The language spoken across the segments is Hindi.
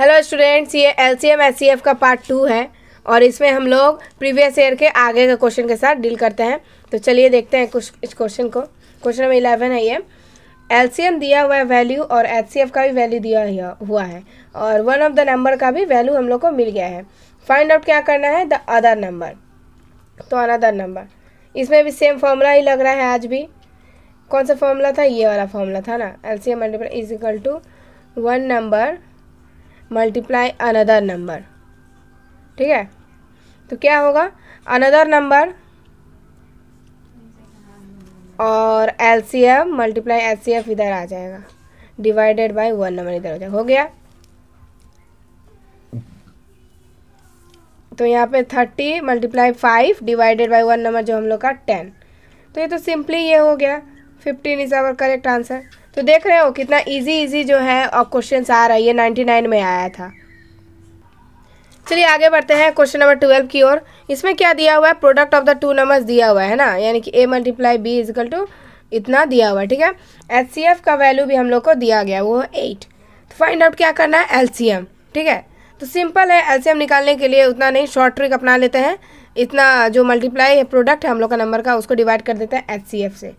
हेलो स्टूडेंट्स ये L C M C F का पार्ट टू है और इसमें हम लोग प्रीवियस ईयर के आगे के क्वेश्चन के साथ डील करते हैं तो चलिए देखते हैं कुछ इस क्वेश्चन को क्वेश्चन नंबर इलेवन है ये एल सी एम दिया हुआ है वैल्यू और एच सी एफ का भी वैल्यू दिया हुआ है और वन ऑफ द नंबर का भी वैल्यू हम लोग को मिल गया है फाइंड आउट क्या करना है द अदर नंबर तो अनदर नंबर इसमें भी सेम फॉर्मूला ही लग रहा है आज भी कौन सा फॉर्मूला था ये वाला फॉर्मूला था ना L C M multiple is equal to one number multiply another number ठीक है तो क्या होगा अनदर नंबर और L C F multiply L C F इधर आ जाएगा डिवाइडेड बाय वन नंबर इधर हो जाएगा हो गया तो यहाँ पे thirty multiply five divided by one number जो हम लोग का टेन तो ये तो सिंपली ये हो गया fifteen is our correct answer तो देख रहे हो कितना इजी इजी जो है और क्वेश्चन आ रहा है ये नाइन्टी नाइन में आया था चलिए आगे बढ़ते हैं क्वेश्चन नंबर ट्वेल्व की ओर इसमें क्या दिया हुआ है product of the two numbers दिया हुआ है ना यानी कि A multiply B is equal to इतना दिया हुआ है ठीक है एच सी एफ का वैल्यू भी हम लोग को दिया गया वो है एट तो फाइंड आउट क्या करना है एल सी एम ठीक है तो सिंपल है एल सी एम निकालने के लिए उतना नहीं शॉर्ट ट्रिक अपना लेते हैं इतना जो मल्टीप्लाई प्रोडक्ट है हम लोग का नंबर का उसको डिवाइड कर देते हैं एच सी एफ से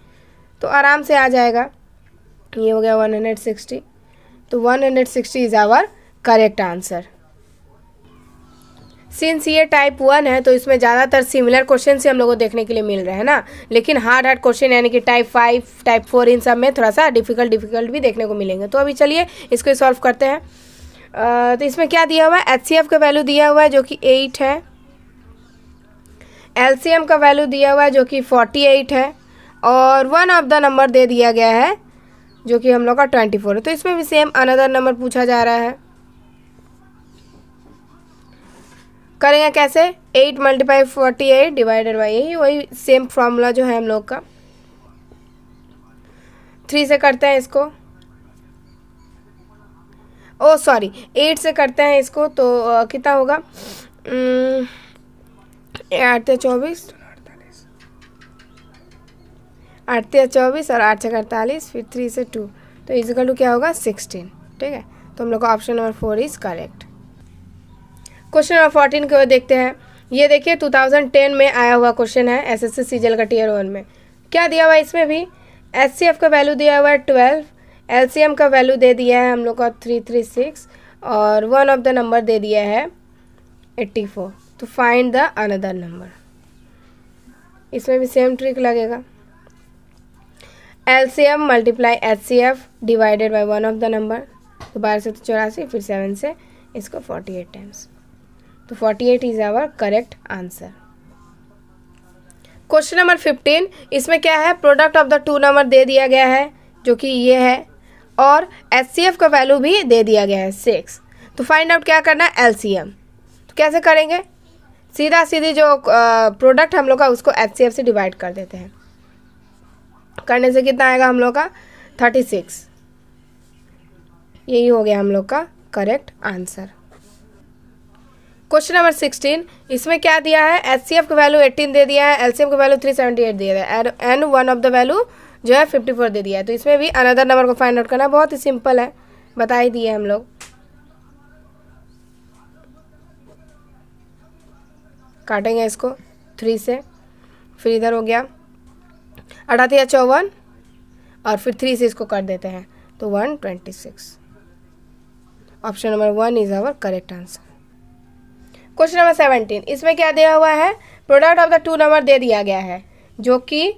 तो आराम से आ जाएगा ये हो गया 160 तो 160 is our correct answer since ये टाइप वन है तो इसमें ज़्यादातर सिमिलर क्वेश्चन से हम लोगों को देखने के लिए मिल रहे हैं ना लेकिन हार्ड हार्ड क्वेश्चन यानी कि टाइप फाइव टाइप फोर इन सब में थोड़ा सा डिफिकल्ट डिफिकल्ट भी देखने को मिलेंगे तो अभी चलिए इसको सॉल्व करते हैं तो इसमें क्या दिया हुआ है एच सी एफ का वैल्यू दिया हुआ है जो कि एट है एल सी एम का वैल्यू दिया हुआ है जो कि फोर्टी एट है और वन ऑफ द नंबर दे दिया गया है जो कि हम लोग का ट्वेंटी फोर है तो इसमें भी सेम अनदर नंबर पूछा जा रहा है करेंगे कैसे eight multiply forty eight divided by यही वही सेम फॉर्मूला जो है हम लोग का थ्री से करते हैं इसको ओ सॉरी एट से करते हैं इसको तो कितना होगा आठ चौबीस आठ तेरह चौबीस और आठ छः अड़तालीस फिर थ्री से टू तो इजिकल टू क्या होगा सिक्सटीन ठीक है तो हम लोग का option number four is correct question number fourteen के देखते हैं ये देखिए 2010 में आया हुआ क्वेश्चन है एस एस सी सीजल का टीयर वन में क्या दिया हुआ है इसमें भी एस सी एफ का वैल्यू दिया हुआ है ट्वेल्व एल सी एम का वैल्यू दे दिया है हम लोग का थ्री थ्री सिक्स और वन ऑफ द नंबर दे दिया है एट्टी फोर तो फाइंड द अनदर नंबर इसमें भी सेम ट्रिक लगेगा L C M multiply H C F divided by one of the number तो बारह से तो चौरासी फिर सेवन से इसको फोर्टी एट टाइम्स तो forty eight is our correct answer question number fifteen इसमें क्या है product of the two number दे दिया गया है जो कि ये है और एच सी एफ़ का वैल्यू भी दे दिया गया है सिक्स तो फाइंड आउट क्या करना है एल सी एम तो कैसे करेंगे सीधा सीधी जो प्रोडक्ट हम लोग का उसको एच सी एफ़ से डिवाइड कर देते हैं करने से कितना आएगा हम लोग का थर्टी सिक्स यही हो गया हम लोग का correct answer question number sixteen इसमें क्या दिया है एच सी एफ का वैल्यू एट्टीन दे दिया है एल सी एफ का वैल्यू थ्री सेवेंटी एट दिया है and one of the value जो है फिफ्टी फोर दे दिया है तो इसमें भी अनदर नंबर को फाइंड आउट करना बहुत ही सिंपल है बता ही दिए हम लोग काटेंगे इसको थ्री से फिर इधर हो गया अठाती चौवन और फिर थ्री से इसको कर देते हैं तो one twenty six option number one is our correct answer question number seventeen इसमें क्या दिया हुआ है product of the two number दे दिया गया है जो कि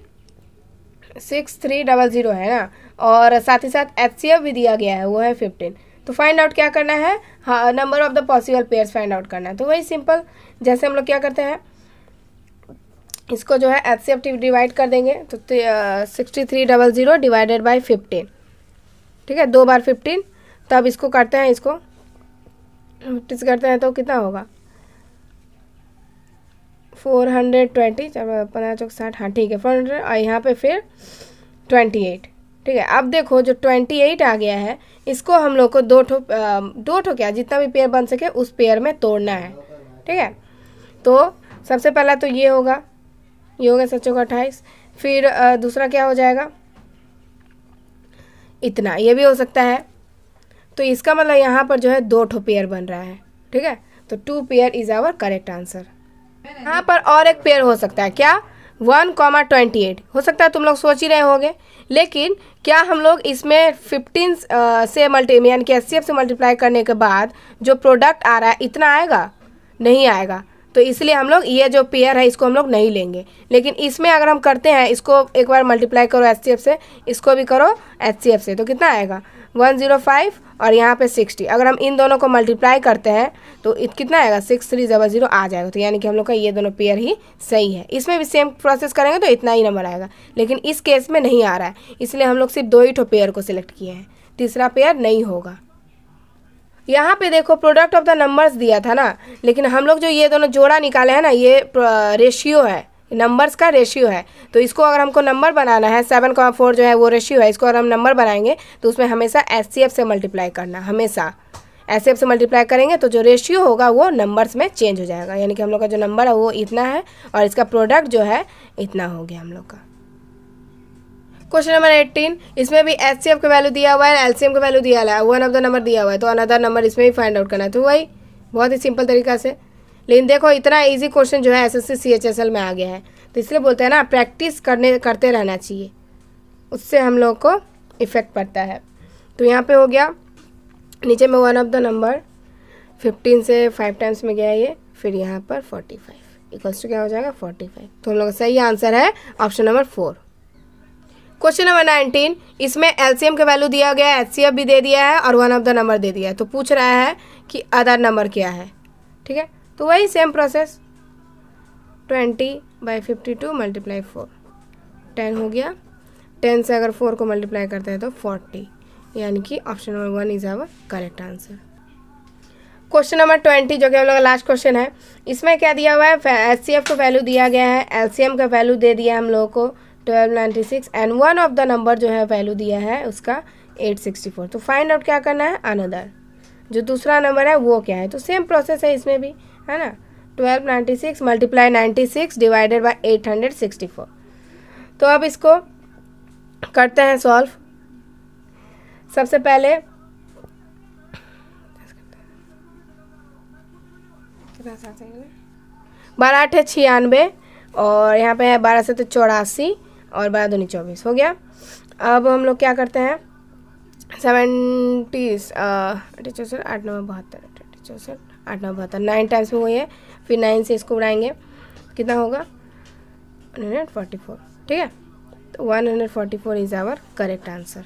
सिक्स थ्री डबल ज़ीरो है ना और साथ ही साथ एच सी एफ भी दिया गया है वो है फिफ्टीन तो फाइंड आउट क्या करना है हाँ number of the possible pairs find out करना है तो वही सिंपल जैसे हम लोग क्या करते हैं इसको जो है एच टी डिवाइड कर देंगे तो sixty three double zero divided by fifteen ठीक है दो बार फिफ्टीन तब इसको करते हैं इसको फिफ्टीस करते हैं तो कितना होगा फोर हंड्रेड ट्वेंटी पंद्रह चौक साठ हाँ ठीक है फोर हंड्रेड और यहाँ पे फिर ट्वेंटी एट ठीक है अब देखो जो ट्वेंटी एट आ गया है इसको हम लोग को दो ठो दो ठो क्या जितना भी पेयर बन सके उस पेयर में तोड़ना है ठीक है तो सबसे पहला तो ये होगा ये हो गया सच्चों का अट्ठाईस फिर दूसरा क्या हो जाएगा इतना ये भी हो सकता है तो इसका मतलब यहाँ पर जो है दो ठो पेयर बन रहा है ठीक है तो two pair is our correct answer यहाँ पर और एक पेयर हो सकता है क्या वन कॉमा ट्वेंटी एट हो सकता है तुम लोग सोच ही रहे होंगे लेकिन क्या हम लोग इसमें फिफ्टीन से मल्टी यानी कि एस से मल्टीप्लाई करने के बाद जो प्रोडक्ट आ रहा है इतना आएगा नहीं आएगा तो इसलिए हम लोग ये जो पेयर है इसको हम लोग नहीं लेंगे लेकिन इसमें अगर हम करते हैं इसको एक बार मल्टीप्लाई करो एच से इसको भी करो एच से तो कितना आएगा वन जीरो फाइव और यहाँ पे सिक्सटी अगर हम इन दोनों को मल्टीप्लाई करते हैं तो इत कितना आएगा सिक्स थ्री जबर जीरो आ जाएगा तो यानी कि हम लोग का ये दोनों पेयर ही सही है इसमें भी सेम प्रोसेस करेंगे तो इतना ही नंबर आएगा लेकिन इस केस में नहीं आ रहा है इसलिए हम लोग सिर्फ दो ही ठो पेयर को सिलेक्ट किए हैं तीसरा पेयर नहीं होगा यहाँ पे देखो प्रोडक्ट ऑफ द नंबर्स दिया था ना लेकिन हम लोग जो ये दोनों जोड़ा निकाले हैं ना ये रेशियो है नंबर्स का रेशियो है तो इसको अगर हमको नंबर बनाना है सेवन कॉमा फोर जो है वो रेशियो है इसको अगर हम नंबर बनाएंगे तो उसमें हमेशा एस सी एफ से मल्टीप्लाई करना हमेशा एस एफ से मल्टीप्लाई करेंगे तो जो रेशियो होगा वो नंबर्स में चेंज हो जाएगा यानी कि हम लोग का जो नंबर है वो इतना है और इसका प्रोडक्ट जो है इतना हो गया हम लोग का क्वेश्चन नंबर एट्टीन इसमें भी एच का वैल्यू दिया हुआ है एल का वैल्यू दिया हुआ है वन ऑफ द नंबर दिया हुआ है तो अनदर नंबर इसमें भी फाइंड आउट करना है तो वही बहुत ही सिंपल तरीका से लेकिन देखो इतना ईजी क्वेश्चन जो है एस एस में आ गया है तो इसलिए बोलते हैं ना प्रैक्टिस करने करते रहना चाहिए उससे हम लोग को इफ़ेक्ट पड़ता है तो यहाँ पर हो गया नीचे में one of the number fifteen से फाइव टाइम्स में गया ये फिर यहाँ पर फोर्टी फाइव इक्वल्स टू क्या हो जाएगा फोर्टी फाइव तो हम लोग का सही आंसर है option number four question number nineteen इसमें एलसीएम का वैल्यू दिया गया है एच भी दे दिया है और वन ऑफ द नंबर दे दिया है तो पूछ रहा है कि अदर नंबर क्या है ठीक है तो वही same process twenty by fifty two multiply four ten हो गया टेन से अगर फोर को मल्टीप्लाई करते हैं तो फोर्टी यानी कि option number one is our correct answer question number twenty जो कि हम लोग का लास्ट क्वेश्चन है इसमें क्या दिया हुआ है एच सी एफ का वैल्यू दिया गया है एल सी एम का वैल्यू दे दिया हम लोगों को twelve ninety six and one of the number जो है वैल्यू दिया है उसका एट सिक्सटी फोर तो फाइंड आउट क्या करना है अनदर जो दूसरा नंबर है वो क्या है तो सेम प्रोसेस है इसमें भी है ना twelve ninety six multiply ninety six divided by eight hundred sixty four तो अब इसको करते हैं सॉल्व सबसे पहले बारह अठे छियानवे और यहाँ पे है बारह से तो चौरासी और बारह दूनी चौबीस हो गया अब हम लोग क्या करते हैं सेवेंटीज अठे चौसठ आठ नौ बहत्तर अठे चौसठ आठ नौ बहत्तर नाइन टाइम्स में हुई है फिर नाइन से इसको उड़ाएंगे कितना होगा वन हंड्रेड फोर्टी फोर ठीक है तो one hundred forty four is our correct answer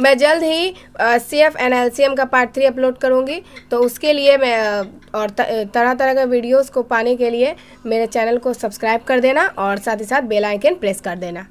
मैं जल्द ही C F and L C M का पार्ट थ्री अपलोड करूँगी तो उसके लिए मैं और तरह तरह के वीडियोस को पाने के लिए मेरे चैनल को सब्सक्राइब कर देना और साथ ही साथ बेल आइकन प्रेस कर देना